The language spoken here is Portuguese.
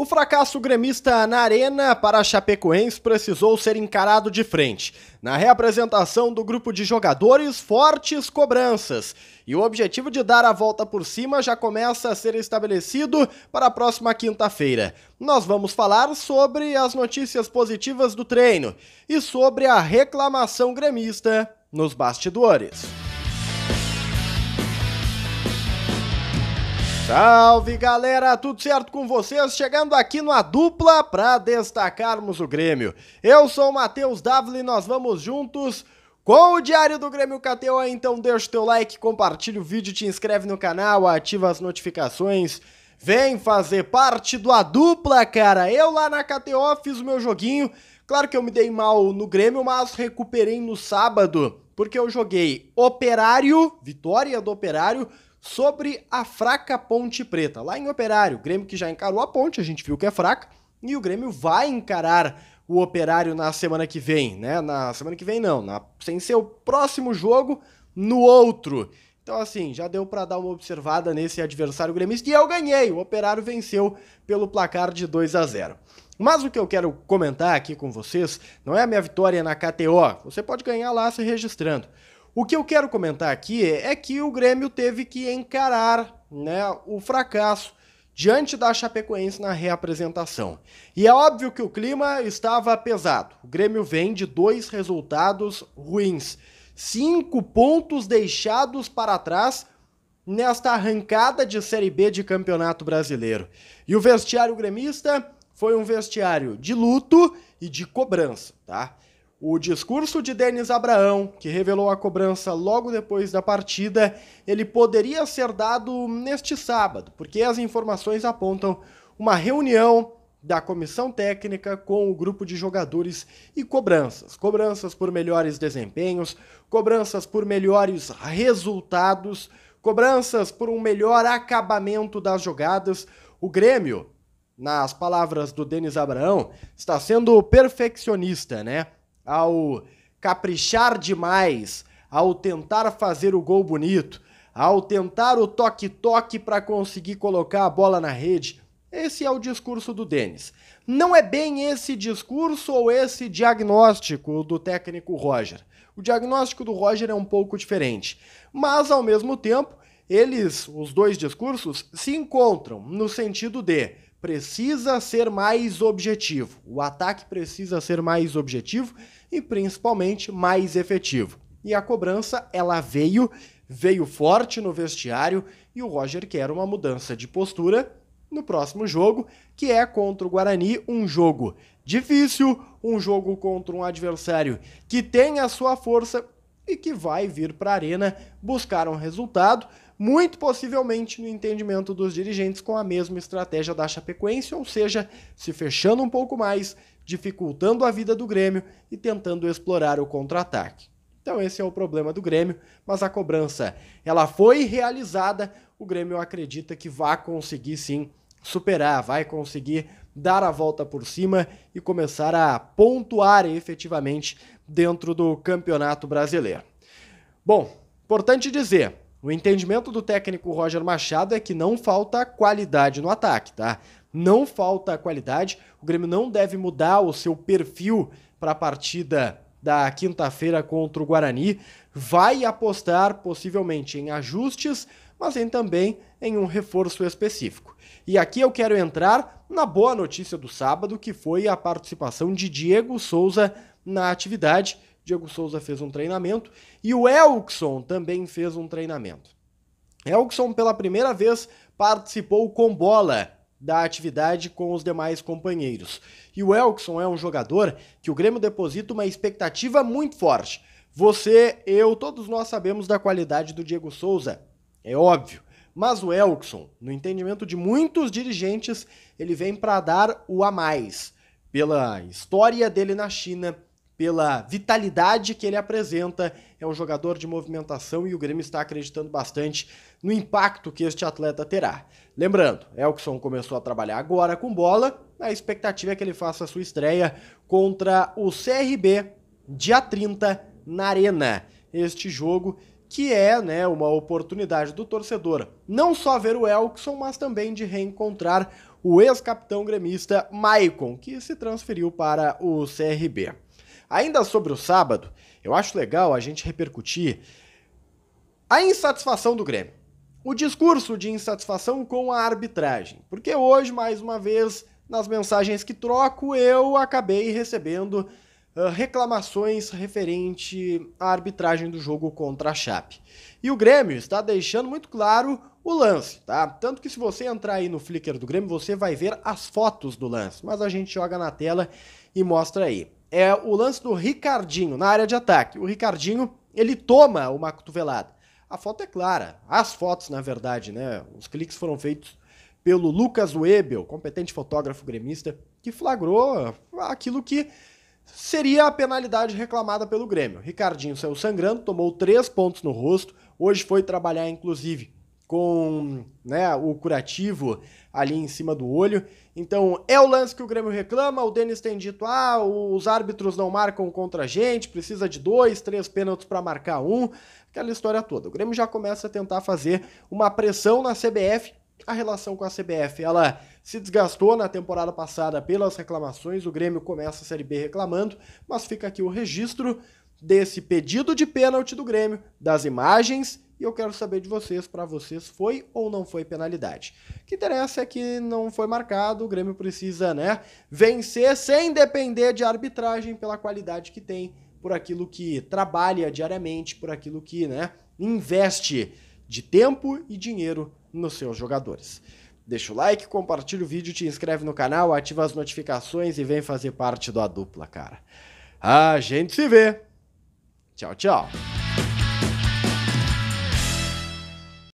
O fracasso gremista na Arena para Chapecoense precisou ser encarado de frente. Na reapresentação do grupo de jogadores, fortes cobranças. E o objetivo de dar a volta por cima já começa a ser estabelecido para a próxima quinta-feira. Nós vamos falar sobre as notícias positivas do treino e sobre a reclamação gremista nos bastidores. Salve galera, tudo certo com vocês? Chegando aqui numa Dupla para destacarmos o Grêmio. Eu sou o Matheus e nós vamos juntos com o Diário do Grêmio KTO. Então deixa o teu like, compartilha o vídeo, te inscreve no canal, ativa as notificações. Vem fazer parte do A Dupla, cara. Eu lá na KTO fiz o meu joguinho. Claro que eu me dei mal no Grêmio, mas recuperei no sábado, porque eu joguei Operário, vitória do Operário, sobre a fraca Ponte Preta. Lá em Operário, o Grêmio que já encarou a ponte, a gente viu que é fraca, e o Grêmio vai encarar o Operário na semana que vem, né? Na semana que vem não, na, sem ser o próximo jogo, no outro. Então, assim, já deu para dar uma observada nesse adversário gremista e eu ganhei. O Operário venceu pelo placar de 2 a 0. Mas o que eu quero comentar aqui com vocês não é a minha vitória na KTO. Você pode ganhar lá se registrando. O que eu quero comentar aqui é, que o Grêmio teve que encarar né, o fracasso diante da Chapecoense na reapresentação. E é óbvio que o clima estava pesado. O Grêmio vem de dois resultados ruins. Cinco pontos deixados para trás nesta arrancada de Série B de Campeonato Brasileiro. E o vestiário gremista foi um vestiário de luto e de cobrança, tá? O discurso de Denis Abraão, que revelou a cobrança logo depois da partida, ele poderia ser dado neste sábado, porque as informações apontam uma reunião da comissão técnica com o grupo de jogadores e cobranças. Cobranças por melhores desempenhos, cobranças por melhores resultados, cobranças por um melhor acabamento das jogadas. O Grêmio, nas palavras do Denis Abraão, está sendo perfeccionista, né? ao caprichar demais, ao tentar fazer o gol bonito, ao tentar o toque-toque para conseguir colocar a bola na rede. Esse é o discurso do Denis. Não é bem esse discurso ou esse diagnóstico do técnico Roger. O diagnóstico do Roger é um pouco diferente, mas ao mesmo tempo, eles, os dois discursos, se encontram no sentido de precisa ser mais objetivo. O ataque precisa ser mais objetivo e principalmente mais efetivo. E a cobrança, ela veio, veio forte no vestiário e o Roger quer uma mudança de postura no próximo jogo, que é contra o Guarani, um jogo difícil, um jogo contra um adversário que tem a sua força e que vai vir para a arena buscar um resultado, muito possivelmente no entendimento dos dirigentes com a mesma estratégia da Chapecoense, ou seja, se fechando um pouco mais, dificultando a vida do Grêmio e tentando explorar o contra-ataque. Então esse é o problema do Grêmio, mas a cobrança ela foi realizada, o Grêmio acredita que vai conseguir sim superar, vai conseguir dar a volta por cima e começar a pontuar efetivamente dentro do Campeonato Brasileiro. Bom, importante dizer, o entendimento do técnico Roger Machado é que não falta qualidade no ataque, tá? Não falta qualidade. O Grêmio não deve mudar o seu perfil para a partida da quinta-feira contra o Guarani. Vai apostar possivelmente em ajustes, mas em também em um reforço específico. E aqui eu quero entrar na boa notícia do sábado, que foi a participação de Diego Souza na atividade Diego Souza fez um treinamento e o Elkson também fez um treinamento. Elkson, pela primeira vez, participou com bola da atividade com os demais companheiros. E o Elkson é um jogador que o Grêmio deposita uma expectativa muito forte. Você, eu, todos nós sabemos da qualidade do Diego Souza, é óbvio. Mas o Elkson, no entendimento de muitos dirigentes, ele vem para dar o a mais pela história dele na China, pela vitalidade que ele apresenta. É um jogador de movimentação e o Grêmio está acreditando bastante no impacto que este atleta terá. Lembrando, Elkson começou a trabalhar agora com bola, a expectativa é que ele faça sua estreia contra o CRB dia 30 na Arena. Este jogo que é né, uma oportunidade do torcedor não só ver o Elkson, mas também de reencontrar o ex-capitão gremista Maicon, que se transferiu para o CRB. Ainda sobre o sábado, eu acho legal a gente repercutir a insatisfação do Grêmio. O discurso de insatisfação com a arbitragem. Porque hoje, mais uma vez, nas mensagens que troco, eu acabei recebendo uh, reclamações referente à arbitragem do jogo contra a Chape. E o Grêmio está deixando muito claro o lance, tá? Tanto que se você entrar aí no Flickr do Grêmio, você vai ver as fotos do lance, mas a gente joga na tela e mostra aí é o lance do Ricardinho na área de ataque. O Ricardinho, ele toma uma cotovelada. A foto é clara, as fotos, na verdade, né? Os cliques foram feitos pelo Lucas Webel, competente fotógrafo gremista, que flagrou aquilo que seria a penalidade reclamada pelo Grêmio. Ricardinho saiu sangrando, tomou três pontos no rosto. Hoje foi trabalhar, inclusive, com né, o curativo ali em cima do olho. Então é o lance que o Grêmio reclama. O Denis tem dito: ah, os árbitros não marcam contra a gente, precisa de dois, três pênaltis para marcar um. Aquela história toda. O Grêmio já começa a tentar fazer uma pressão na CBF. A relação com a CBF ela se desgastou na temporada passada pelas reclamações. O Grêmio começa a Série B reclamando, mas fica aqui o registro desse pedido de pênalti do Grêmio, das imagens e eu quero saber de vocês, para vocês, foi ou não foi penalidade. O que interessa é que não foi marcado, o Grêmio precisa, né, vencer sem depender de arbitragem pela qualidade que tem, por aquilo que trabalha diariamente, por aquilo que, né, investe de tempo e dinheiro nos seus jogadores. Deixa o like, compartilha o vídeo, te inscreve no canal, ativa as notificações e vem fazer parte da dupla, cara. A gente se vê. Tchau, tchau.